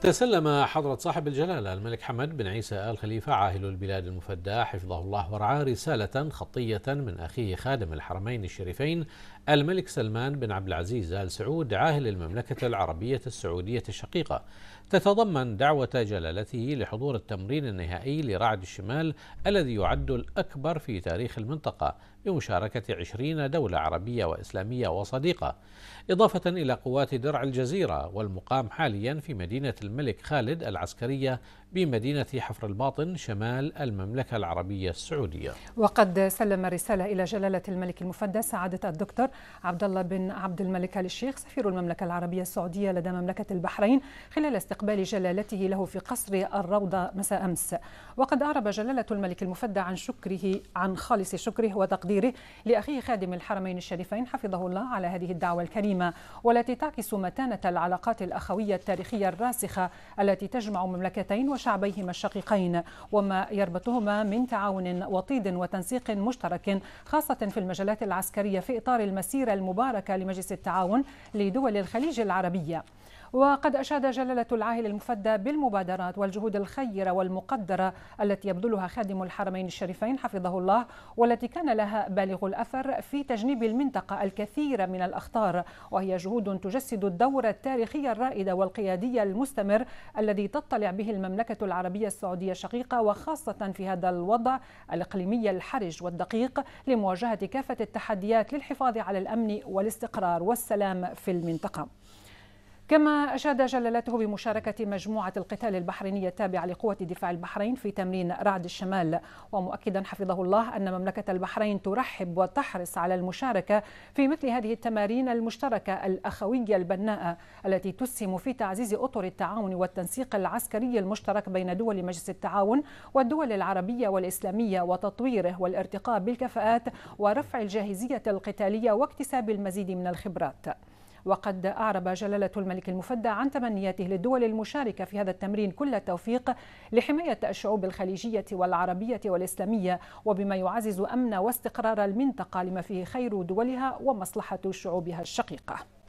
تسلم حضرة صاحب الجلالة الملك حمد بن عيسى آل خليفة عاهل البلاد المفدى حفظه الله ورعاه رسالة خطية من أخيه خادم الحرمين الشريفين الملك سلمان بن عبد العزيز آل سعود عاهل المملكة العربية السعودية الشقيقة تتضمن دعوة جلالته لحضور التمرين النهائي لرعد الشمال الذي يعد الأكبر في تاريخ المنطقة بمشاركة عشرين دولة عربية وإسلامية وصديقة إضافة إلى قوات درع الجزيرة والمقام حاليا في مدينة الملك خالد العسكرية بمدينة حفر الباطن شمال المملكة العربية السعودية وقد سلم رسالة إلى جلالة الملك المفدى سعادة الدكتور عبد الله بن عبد الملك آل الشيخ سفير المملكة العربية السعودية لدى مملكة البحرين خلال استقبال جلالته له في قصر الروضة مساء أمس وقد أعرب جلالة الملك المفدى عن شكره عن خالص شكره وتقديره لأخيه خادم الحرمين الشريفين حفظه الله على هذه الدعوة الكريمة والتي تعكس متانة العلاقات الأخوية التاريخية الراسخة الشيخة التي تجمع مملكتين وشعبيهما الشقيقين وما يربطهما من تعاون وطيد وتنسيق مشترك خاصة في المجالات العسكرية في إطار المسيرة المباركة لمجلس التعاون لدول الخليج العربية وقد أشاد جلالة العاهل المفدى بالمبادرات والجهود الخيرة والمقدرة التي يبذلها خادم الحرمين الشريفين حفظه الله والتي كان لها بالغ الأثر في تجنيب المنطقة الكثير من الأخطار وهي جهود تجسد الدور التاريخي الرائد والقيادي المستمر الذي تطلع به المملكة العربية السعودية الشقيقة وخاصة في هذا الوضع الإقليمي الحرج والدقيق لمواجهة كافة التحديات للحفاظ على الأمن والاستقرار والسلام في المنطقة كما أشاد جلالته بمشاركة مجموعة القتال البحرينية التابعة لقوة دفاع البحرين في تمرين رعد الشمال ومؤكدا حفظه الله أن مملكة البحرين ترحب وتحرص على المشاركة في مثل هذه التمارين المشتركة الأخوية البناءة التي تسهم في تعزيز أطر التعاون والتنسيق العسكري المشترك بين دول مجلس التعاون والدول العربية والإسلامية وتطويره والارتقاء بالكفاءات ورفع الجاهزية القتالية واكتساب المزيد من الخبرات وقد أعرب جلالة الملك المفدى عن تمنياته للدول المشاركة في هذا التمرين كل التوفيق لحماية الشعوب الخليجية والعربية والإسلامية وبما يعزز أمن واستقرار المنطقة لما فيه خير دولها ومصلحة شعوبها الشقيقة